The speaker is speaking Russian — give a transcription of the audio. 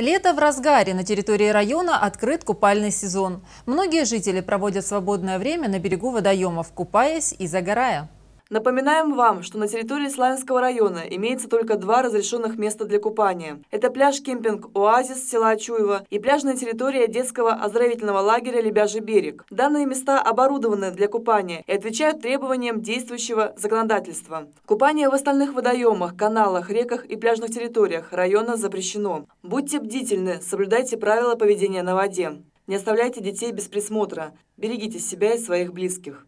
Лето в разгаре. На территории района открыт купальный сезон. Многие жители проводят свободное время на берегу водоемов, купаясь и загорая. Напоминаем вам, что на территории Славянского района имеется только два разрешенных места для купания. Это пляж-кемпинг «Оазис» села Чуева и пляжная территория детского оздоровительного лагеря «Лебяжий берег». Данные места оборудованы для купания и отвечают требованиям действующего законодательства. Купание в остальных водоемах, каналах, реках и пляжных территориях района запрещено. Будьте бдительны, соблюдайте правила поведения на воде. Не оставляйте детей без присмотра. Берегите себя и своих близких.